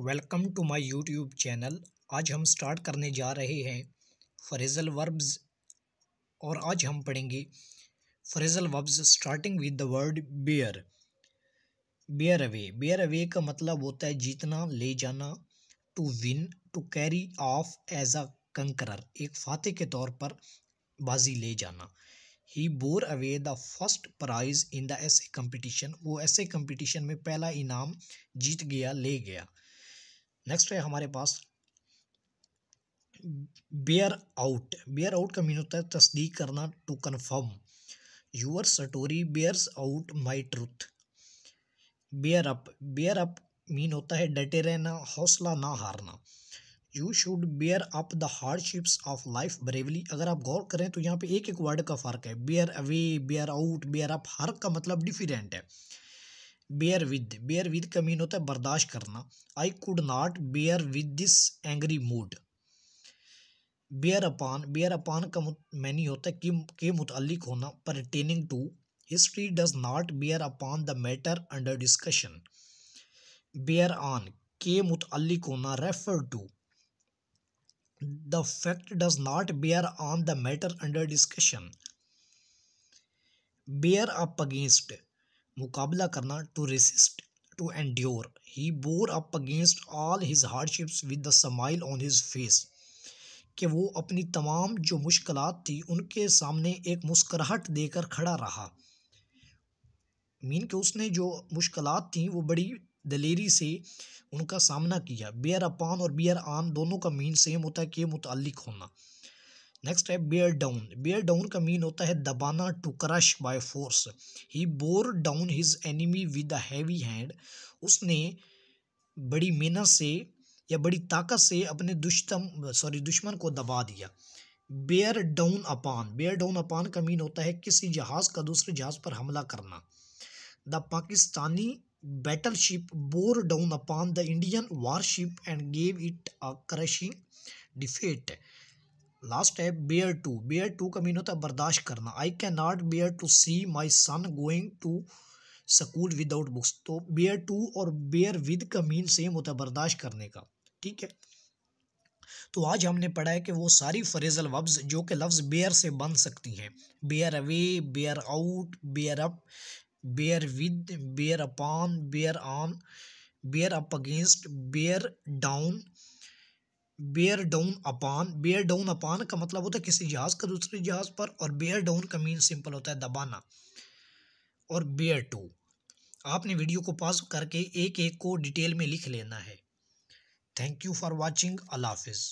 welcome to my YouTube channel आज हम start करने जा रहे हैं फ्रेजल वर्ब्स और आज हम पढ़ेंगे phrasal verbs starting with the word bear bear away bear away का मतलब होता है जीतना ले जाना to win to carry off as a conqueror एक फाते के तौर पर बाजी ले जाना he bore away the first prize in the essay competition वो ऐसे कम्पिटिशन में पहला इनाम जीत गया ले गया नेक्स्ट है हमारे पास बेयर आउट बेयर आउट का मीन होता है तस्दीक करना to confirm your story bears out my truth bear up bear up mean होता है डटे रहना हौसला ना हारना you should bear up the hardships of life bravely अगर आप गौर करें तो यहाँ पे एक एक वर्ड का फ़र्क है bear away bear out bear up हर का मतलब डिफरेंट है बेयर विद बेयर विद का मीन होता है बर्दाश्त करना I could not bear with this angry mood bear upon bear upon का मैनी होता है कि के मुतलिक होना pertaining to history does not bear upon the matter under discussion bear on के मुतलिक होना refer to the fact does not bear on the matter under discussion bear up against मुकाबला करना to resist to endure he bore up against all his hardships with the smile on his face कि वो अपनी तमाम जो मुश्किल थी उनके सामने एक मुस्कराहट देकर खड़ा रहा मीन कि उसने जो मुश्किल थी वो बड़ी दलेरी से उनका सामना किया बियर अपान और बियर आन दोनों का मीन सेम होता है कि मुतल होना नेक्स्ट है बियर डाउन बेयर डाउन का मीन होता है दबाना to crush by force he bore down his enemy with a heavy hand उसने बड़ी मेहनत से या बड़ी ताकत से अपने दुश्तम सॉरी दुश्मन को दबा दिया bear down upon bear down upon का मीन होता है किसी जहाज़ का दूसरे जहाज़ पर हमला करना the Pakistani battle ship bore down upon the Indian warship and gave it a crushing defeat last है बियर टू बियर टू का मीन होता है बर्दाश्त करना I can not bear to see my son going to school without books तो bear to और bear with का mean same होता है बर्दाश्त करने का ठीक है तो आज हमने पढ़ा है कि वो सारी फ्रेजल वब्स जो कि लफ्ज़ बेयर से बन सकती हैं bear away bear out bear up bear with bear upon bear on bear up against bear down bear down upon bear down upon का मतलब होता है किसी जहाज़ का दूसरे जहाज़ पर और बेयर डाउन का मीन सिंपल होता है दबाना और बेयर टू आपने वीडियो को पास करके एक एक को डिटेल में लिख लेना है थैंक यू फॉर वॉचिंग अल्लाह हाफिज़